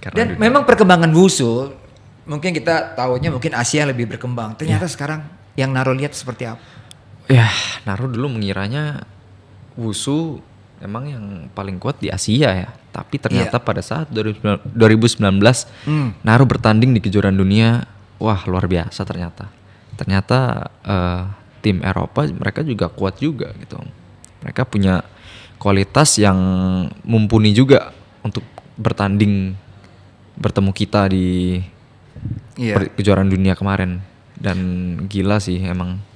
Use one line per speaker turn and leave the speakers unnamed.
Karena Dan dunia. memang perkembangan wusu mungkin kita tahunya mungkin Asia lebih berkembang. Ternyata ya. sekarang yang Naro lihat seperti apa?
Ya, Naro dulu mengiranya wusu emang yang paling kuat di Asia ya. Tapi ternyata ya. pada saat 2019 hmm. Naro bertanding di kejuaraan dunia, wah luar biasa ternyata. Ternyata uh, tim Eropa mereka juga kuat juga gitu. Mereka punya kualitas yang mumpuni juga untuk bertanding bertemu kita di yeah. Iya. kejuaraan dunia kemarin dan gila sih emang